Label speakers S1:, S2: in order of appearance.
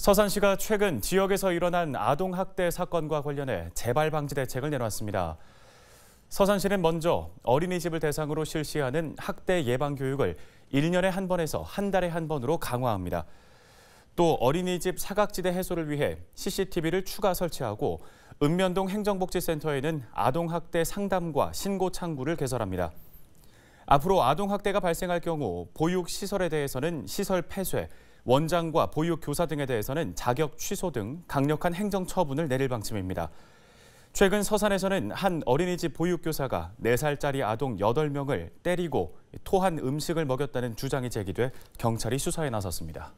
S1: 서산시가 최근 지역에서 일어난 아동학대 사건과 관련해 재발 방지 대책을 내놨습니다. 서산시는 먼저 어린이집을 대상으로 실시하는 학대 예방 교육을 1년에 한 번에서 한 달에 한 번으로 강화합니다. 또 어린이집 사각지대 해소를 위해 CCTV를 추가 설치하고 읍면동 행정복지센터에는 아동학대 상담과 신고 창구를 개설합니다. 앞으로 아동학대가 발생할 경우 보육시설에 대해서는 시설 폐쇄, 원장과 보육교사 등에 대해서는 자격 취소 등 강력한 행정처분을 내릴 방침입니다. 최근 서산에서는 한 어린이집 보육교사가 4살짜리 아동 8명을 때리고 토한 음식을 먹였다는 주장이 제기돼 경찰이 수사에 나섰습니다.